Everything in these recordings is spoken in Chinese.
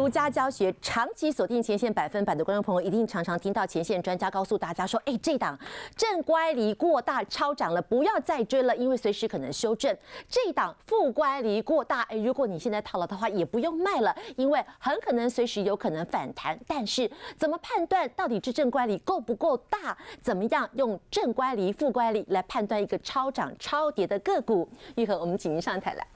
独家教学，长期锁定前线百分百的观众朋友，一定常常听到前线专家告诉大家说：“哎，这档正乖离过大，超涨了，不要再追了，因为随时可能修正。这档负乖离过大，哎，如果你现在套牢的话，也不用卖了，因为很可能随时有可能反弹。但是怎么判断到底这正乖离够不够大？怎么样用正乖离、负乖离来判断一个超涨超跌的个股？玉和，我们请您上台来。”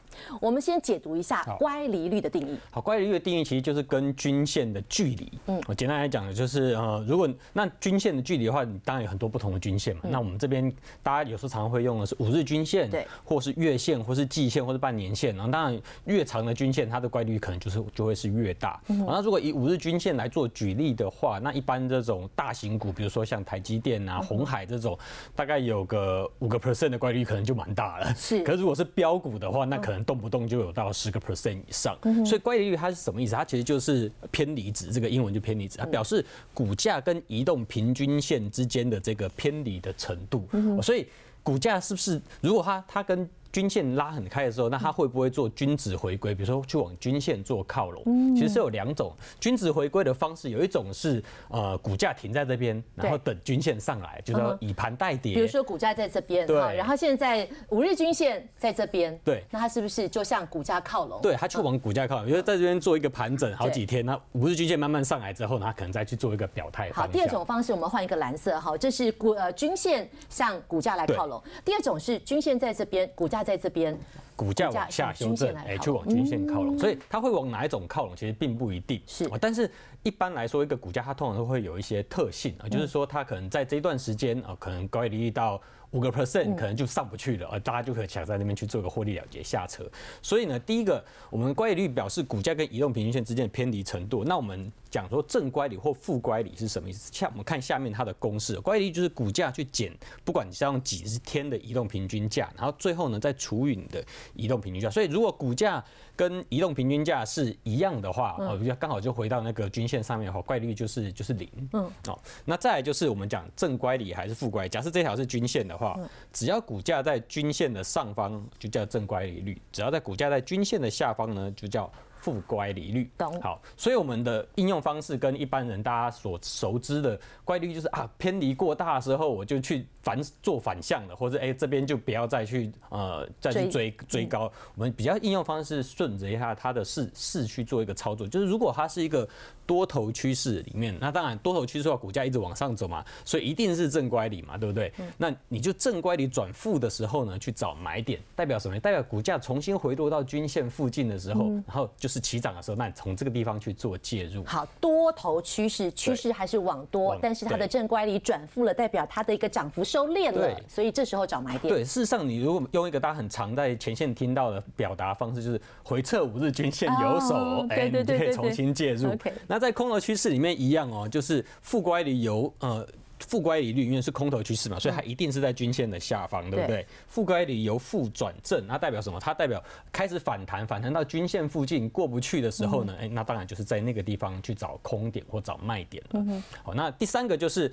我们先解读一下乖离率的定义。好，乖离率的定义其实就是跟均线的距离。嗯，我简单来讲的就是呃，如果那均线的距离的话，当然有很多不同的均线嘛。那我们这边大家有时候常常会用的是五日均线，对，或是月线，或是季线，或是半年线。然后当然，越长的均线，它的乖离率可能就是就会是越大。那如果以五日均线来做举例的话，那一般这种大型股，比如说像台积电呐、红海这种，大概有个五个 percent 的乖离率可能就蛮大了。是。可是如果是标股的话，那可能。动不动就有到十个 percent 以上，所以乖离率它是什么意思？它其实就是偏离值，这个英文就偏离值，它表示股价跟移动平均线之间的这个偏离的程度。所以股价是不是如果它它跟均线拉很开的时候，那它会不会做均值回归？比如说去往均线做靠拢？其实是有两种均值回归的方式，有一种是呃股价停在这边，然后等均线上来，就是以盘代跌。比如说股价在这边，对，然后现在五日均线在这边，对，那它是不是就向股价靠拢？对，它去往股价靠拢，因为在这边做一个盘整好几天，那五日均线慢慢上来之后，它可能再去做一个表态。好，第二种方式，我们换一个蓝色，好，这是股呃均线向股价来靠拢。第二种是均线在这边，股价。在这边，股价往下修正，哎，去往均线靠拢，所以它会往哪一种靠拢，其实并不一定。是，但是一般来说，一个股价它通常都会有一些特性啊，就是说它可能在这段时间啊，可能高于到。五个 percent 可能就上不去了，呃，大家就可以想在那边去做个获利了结下车。所以呢，第一个，我们乖离率表示股价跟移动平均线之间的偏离程度。那我们讲说正乖离或负乖离是什么意思？像我们看下面它的公式，乖离率就是股价去减，不管你是用几十天的移动平均价，然后最后呢再除以你的移动平均价。所以如果股价跟移动平均价是一样的话，哦，较刚好就回到那个均线上面的话，乖离率就是就是零。嗯，哦，那再来就是我们讲正乖离还是负乖？假设这条是均线的话。只要股价在均线的上方，就叫正乖离率；只要在股价在均线的下方呢，就叫。负乖离率，懂好，所以我们的应用方式跟一般人大家所熟知的乖离率就是啊偏离过大的时候我就去反做反向的，或者哎这边就不要再去呃再去追追高。我们比较应用方式顺着一下它的势势去做一个操作，就是如果它是一个多头趋势里面，那当然多头趋势的话股价一直往上走嘛，所以一定是正乖离嘛，对不对？那你就正乖离转负的时候呢去找买点，代表什么？代表股价重新回落到均线附近的时候，然后就是起涨的时候，那从这个地方去做介入。好多头趋势，趋势还是往多，但是它的正乖离转负了，代表它的一个涨幅收敛了，所以这时候找买点。对，事实上，你如果用一个大家很常在前线听到的表达方式，就是回撤五日均线有手，哎，你可以重新介入。那在空头趋势里面一样哦，就是负乖离有呃。负乖离率因为是空头趋势嘛，所以它一定是在均线的下方，对不对？负乖离由负转正，那代表什么？它代表开始反弹，反弹到均线附近过不去的时候呢？哎，那当然就是在那个地方去找空点或找卖点了。好，那第三个就是。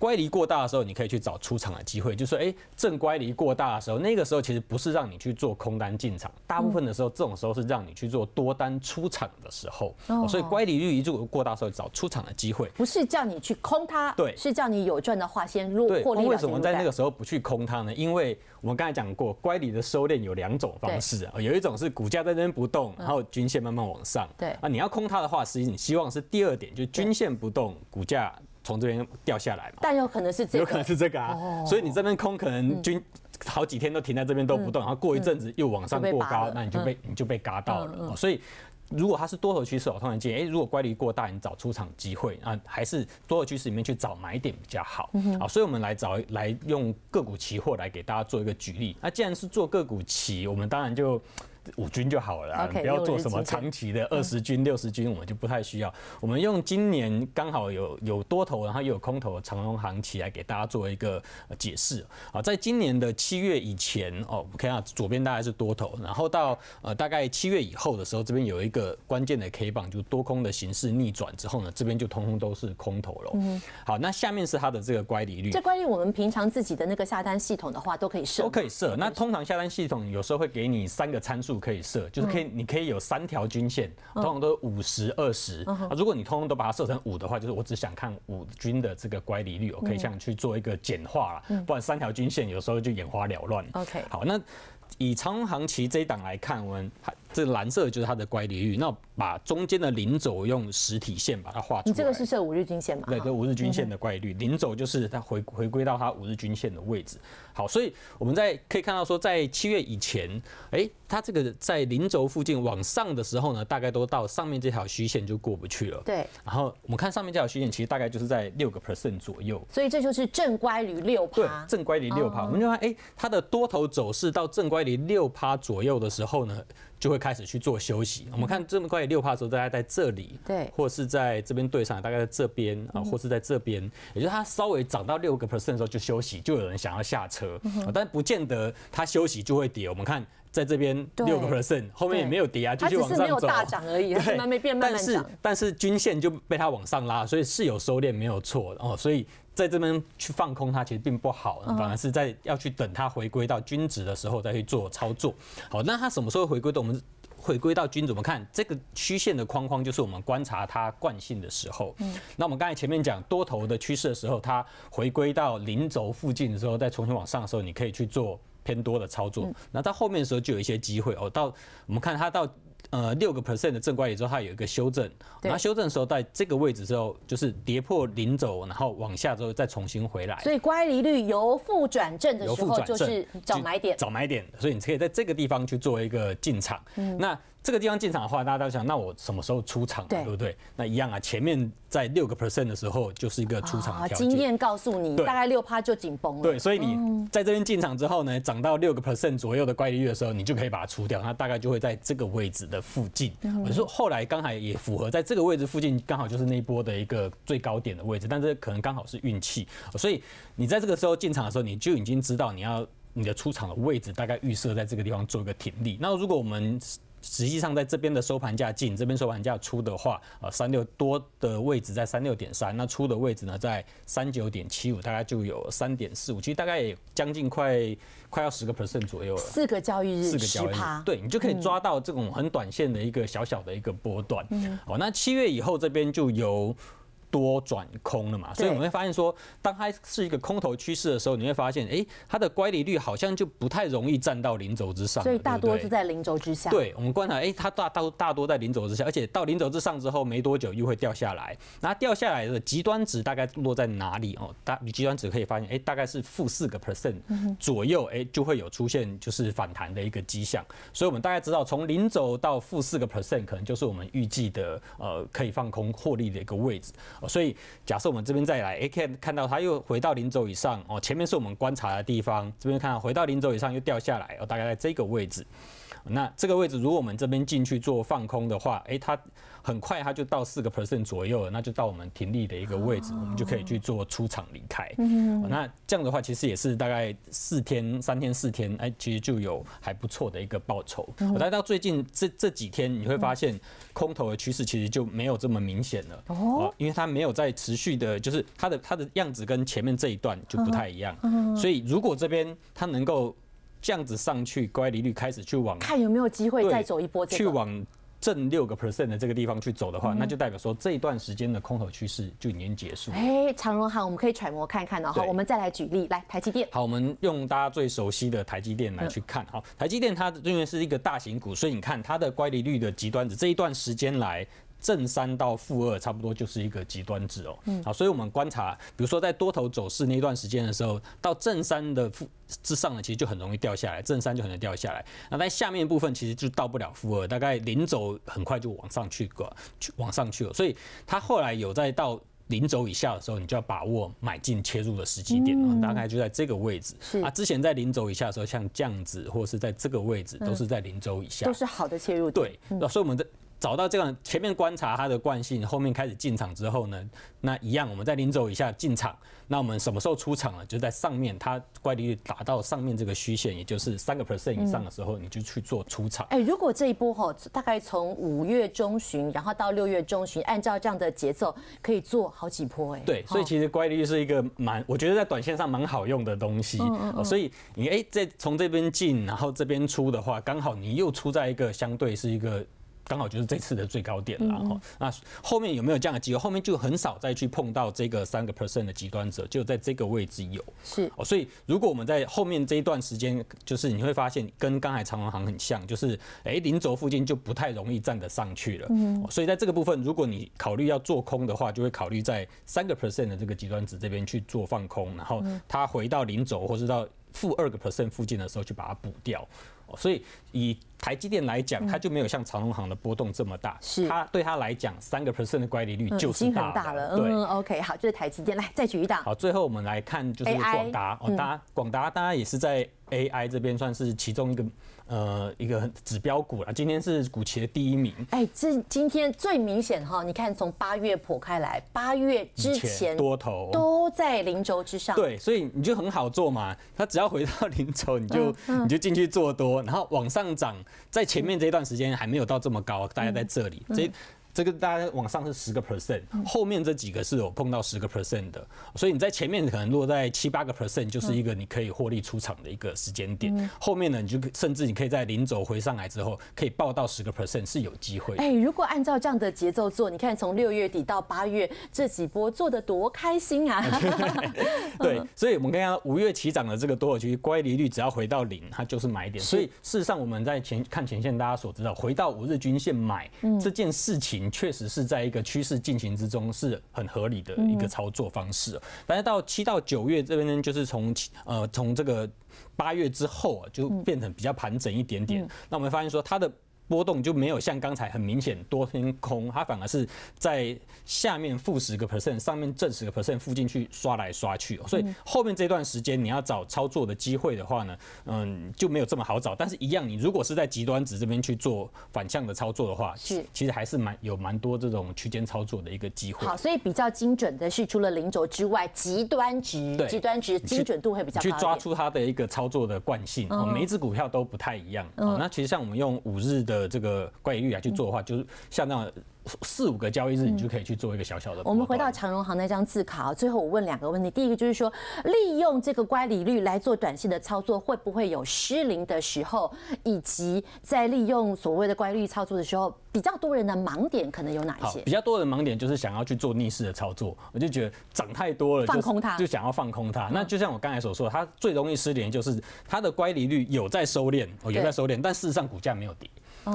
乖离过大的时候，你可以去找出场的机会。就说，哎，正乖离过大的时候，那个时候其实不是让你去做空单进场，大部分的时候，这种时候是让你去做多单出场的时候。哦。所以乖离率一住过大时候，找出场的机会，不是叫你去空它。对。是叫你有赚的话先落获利对。为什么在那个时候不去空它呢？因为我们刚才讲过，乖离的收敛有两种方式，有一种是股价在那边不动，然后均线慢慢往上。对。啊，你要空它的话，实际你希望是第二点，就均线不动，股价。从这边掉下来嘛，但有可能是这，有可能是这个啊。所以你这边空可能均好几天都停在这边都不动，然后过一阵子又往上过高，那你就被你就被嘎到了。所以如果它是多头趋势，我通常建议，哎，如果乖离过大，你找出场机会啊，还是多头趋势里面去找买点比较好。好，所以我们来找来用个股期货来给大家做一个举例。那既然是做个股期，我们当然就。五均就好了，不要做什么长期的二十均、六十均，我们就不太需要。我们用今年刚好有有多头，然后又有空头的长龙行情来给大家做一个解释。啊，在今年的七月以前哦，我们看下左边大概是多头，然后到呃大概七月以后的时候，这边有一个关键的 K 棒，就多空的形式逆转之后呢，这边就通通都是空头了。嗯，好，那下面是它的这个乖离率。这关于我们平常自己的那个下单系统的话，都可以设。都可以设。那通常下单系统有时候会给你三个参数。数可以设，就是可以，你可以有三条均线，通常都五、十、二十。如果你通通都把它设成五的话，就是我只想看五均的这个乖离率，我可以这样去做一个简化了。不然三条均线有时候就眼花缭乱。OK，好，那以长航旗期这档来看，我们这蓝色就是它的乖离率，那把中间的零轴用实体线把它画出来。你这个是设五日均线吗？对，对，五日均线的乖离率，零轴就是它回回归到它五日均线的位置。好，所以我们在可以看到说，在七月以前，哎，它这个在零轴附近往上的时候呢，大概都到上面这条虚线就过不去了。对。然后我们看上面这条虚线，其实大概就是在六个 percent 左右。所以这就是正乖离六趴。对，正乖离六趴。我们就看，哎，它的多头走势到正乖离六趴左右的时候呢？就会开始去做休息。我们看这么快六趴的时候，大概在这里，对，或是在这边对上，大概在这边啊，或是在这边，也就是它稍微涨到六个 percent 的时候就休息，就有人想要下车，但不见得它休息就会跌。我们看在这边六个 percent 后面也没有跌啊，就是只是没有大涨而已，慢慢变慢慢涨。但是但是均线就被它往上拉，所以是有收敛没有错哦，所以。在这边去放空它其实并不好，反而是在要去等它回归到均值的时候再去做操作。好，那它什么时候回归的？我们回归到均值，我们看这个曲线的框框，就是我们观察它惯性的时候。嗯，那我们刚才前面讲多头的趋势的时候，它回归到零轴附近的时候，再重新往上的时候，你可以去做偏多的操作。那到后面的时候就有一些机会哦。到我们看它到。呃，六个 percent 的正乖离之后，它有一个修正，然后修正的时候，在这个位置之后，就是跌破临走，然后往下之后再重新回来。所以，乖离率由负转正的时候，就是找买点。找买点，所以你可以在这个地方去做一个进场。嗯、那。这个地方进场的话，大家都想，那我什么时候出场，对不对？那一样啊，前面在六个 percent 的时候，就是一个出场。经验告诉你，大概六趴就紧绷了。对，所以你在这边进场之后呢，涨到六个 percent 左右的概率的时候，你就可以把它出掉。它大概就会在这个位置的附近。我说后来刚好也符合，在这个位置附近，刚好就是那一波的一个最高点的位置。但是可能刚好是运气，所以你在这个时候进场的时候，你就已经知道你要你的出场的位置，大概预设在这个地方做一个停立。那如果我们实际上，在这边的收盘价进，这边收盘价出的话，啊，三六多的位置在三六点三，那出的位置呢在三九点七五，大概就有三点四五，其实大概也将近快快要十个 percent 左右了。四个交易日，四个交易日，对你就可以抓到这种很短线的一个小小的一个波段。嗯，哦，那七月以后这边就有。多转空了嘛，所以我们会发现说，当它是一个空头趋势的时候，你会发现，哎，它的乖离率好像就不太容易站到零轴之上，所以大多是在零轴之下。对，我们观察，哎，它大大大多在零轴之下，而且到零轴之上之后没多久又会掉下来，那掉下来的极端值大概落在哪里哦？大极端值可以发现，哎，大概是负四个 percent 左右，哎，就会有出现就是反弹的一个迹象。所以我们大概知道，从零轴到负四个 percent 可能就是我们预计的呃可以放空获利的一个位置。所以假设我们这边再来，a K 看到它又回到零轴以上，哦，前面是我们观察的地方，这边看回到零轴以上又掉下来，哦，大概在这个位置。那这个位置，如果我们这边进去做放空的话，哎，它很快它就到四个 percent 左右了，那就到我们停利的一个位置，我们就可以去做出场离开。那这样的话，其实也是大概四天、三天、四天，哎，其实就有还不错的一个报酬。我来到最近这这几天，你会发现空头的趋势其实就没有这么明显了哦，因为它没有在持续的，就是它的它的样子跟前面这一段就不太一样。所以如果这边它能够。这样子上去乖离率开始去往看有没有机会再走一波，去往正六个 percent 的这个地方去走的话，那就代表说这一段时间的空头趋势就已经结束。哎，长荣行，我们可以揣摩看看哦。好，我们再来举例，来台积电。好，我们用大家最熟悉的台积电来去看。好，台积电它因为是一个大型股，所以你看它的乖离率的极端值这一段时间来。正三到负二，差不多就是一个极端值哦。嗯，好，所以我们观察，比如说在多头走势那段时间的时候，到正三的负之上呢，其实就很容易掉下来，正三就很容易掉下来。那在下面部分，其实就到不了负二，大概零轴很快就往上去，往上去。了。所以它后来有在到零轴以下的时候，你就要把握买进切入的时机点，大概就在这个位置。啊，之前在零轴以下的时候，像这样子，或是在这个位置，都是在零轴以下，都是好的切入点。对，那所以我们的。找到这样前面观察它的惯性，后面开始进场之后呢，那一样我们在临走一下进场，那我们什么时候出场呢？就在上面它乖离率打到上面这个虚线，也就是三个 percent 以上的时候，你就去做出场。哎，如果这一波哈，大概从五月中旬，然后到六月中旬，按照这样的节奏，可以做好几波哎。对，所以其实乖离率是一个蛮，我觉得在短线上蛮好用的东西。嗯。所以你哎，再从这边进，然后这边出的话，刚好你又出在一个相对是一个。刚好就是这次的最高点了哈，那后面有没有这样的机会？后面就很少再去碰到这个三个 percent 的极端者，就在这个位置有。是哦，所以如果我们在后面这一段时间，就是你会发现跟刚才长隆行很像，就是哎零轴附近就不太容易站得上去了。嗯，所以在这个部分，如果你考虑要做空的话，就会考虑在三个 percent 的这个极端值这边去做放空，然后它回到零轴或是到负二个 percent 附近的时候，去把它补掉。所以以台积电来讲，它就没有像长隆行的波动这么大。是它对它来讲，三个 percent 的乖离率就是很大了。对，OK，好，就是台积电。来再举一档。好，最后我们来看就是广达。哦，大家广达当然也是在 AI 这边算是其中一个呃一个指标股了。今天是股期的第一名。哎，这今天最明显哈，你看从八月破开来，八月之前多头都在零轴之上。对，所以你就很好做嘛。它只要回到零轴，你就你就进去做多。然后往上涨，在前面这一段时间还没有到这么高，大概在这里这。这个大概往上是十个 percent，后面这几个是有碰到十个 percent 的，所以你在前面可能落在七八个 percent，就是一个你可以获利出场的一个时间点。后面呢，你就甚至你可以在临走回上来之后，可以报到十个 percent 是有机会。哎，如果按照这样的节奏做，你看从六月底到八月这几波做的多开心啊！对，所以我们刚刚五月起涨的这个多尔居乖离率只要回到零，它就是买点。所以事实上我们在前看前线大家所知道，回到五日均线买这件事情。确实是在一个趋势进行之中，是很合理的一个操作方式。反正到七到九月这边呢，就是从呃从这个八月之后啊，就变成比较盘整一点点。那我们发现说它的。波动就没有像刚才很明显多天空，它反而是在下面负十个 percent，上面正十个 percent 附近去刷来刷去，所以后面这段时间你要找操作的机会的话呢，嗯，就没有这么好找。但是，一样你如果是在极端值这边去做反向的操作的话，是，其实还是蛮有蛮多这种区间操作的一个机会。好，所以比较精准的是除了零轴之外，极端值，极端值精准度会比较去抓出它的一个操作的惯性。哦，每一只股票都不太一样。嗯，那其实像我们用五日的。呃，这个关于率来去做的话，就是像那样。四五个交易日，你就可以去做一个小小的。我们回到长荣行那张自卡最后我问两个问题。第一个就是说，利用这个乖离率来做短线的操作，会不会有失灵的时候？以及在利用所谓的乖离率操作的时候，比较多人的盲点可能有哪一些？比较多的人盲点就是想要去做逆势的操作，我就觉得涨太多了，放空它，就想要放空它。那就像我刚才所说，它最容易失灵就是它的乖离率有在收敛，哦，有在收敛，但事实上股价没有跌，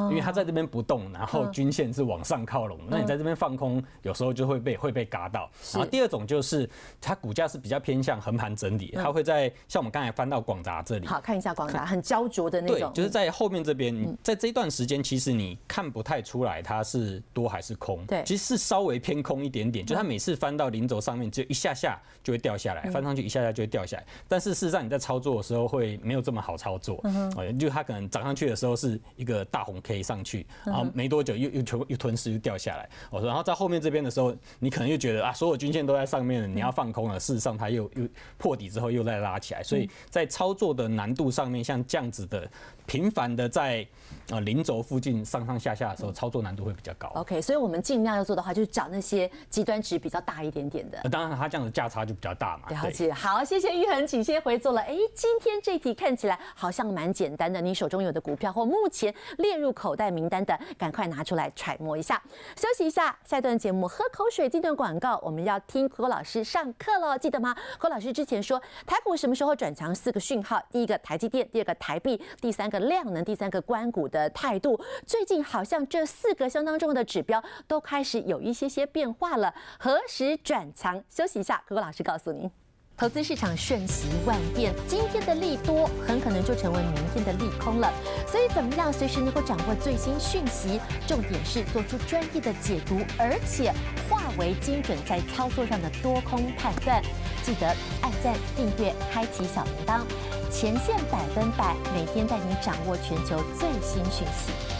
因为它在这边不动，然后均线是往上扛。靠拢，那你在这边放空，有时候就会被会被嘎到。然后第二种就是它股价是比较偏向横盘整理，它会在像我们刚才翻到广达这里，好看一下广达很焦灼的那种。就是在后面这边，在这一段时间，其实你看不太出来它是多还是空。对，其实是稍微偏空一点点，就它每次翻到零轴上面，只有一下下就会掉下来，翻上去一下下就会掉下来。但是事实上你在操作的时候会没有这么好操作，嗯，就它可能涨上去的时候是一个大红 K 上去，然后没多久又又全又吞噬。掉下来，我说，然后在后面这边的时候，你可能又觉得啊，所有均线都在上面，你要放空了。事实上，它又又破底之后又再拉起来，所以在操作的难度上面，像这样子的。频繁的在啊零轴附近上上下下的时候，操作难度会比较高。OK，所以我们尽量要做的话，就是找那些极端值比较大一点点的。当然，它这样的价差就比较大嘛。了解。好，谢谢玉恒，请先回座了。哎，今天这题看起来好像蛮简单的，你手中有的股票或目前列入口袋名单的，赶快拿出来揣摩一下。休息一下，下一段节目喝口水，这段广告我们要听何老师上课了，记得吗？何老师之前说，台股什么时候转强？四个讯号：第一个，台积电；第二个，台币；第三个。量能、第三个关谷的态度，最近好像这四个相当重要的指标都开始有一些些变化了。何时转强？休息一下，可可老师告诉您，投资市场瞬息万变，今天的利多很可能就成为明天的利空了。所以怎么样，随时能够掌握最新讯息，重点是做出专业的解读，而且。为精准在操作上的多空判断，记得按赞、订阅、开启小铃铛，前线百分百每天带你掌握全球最新讯息。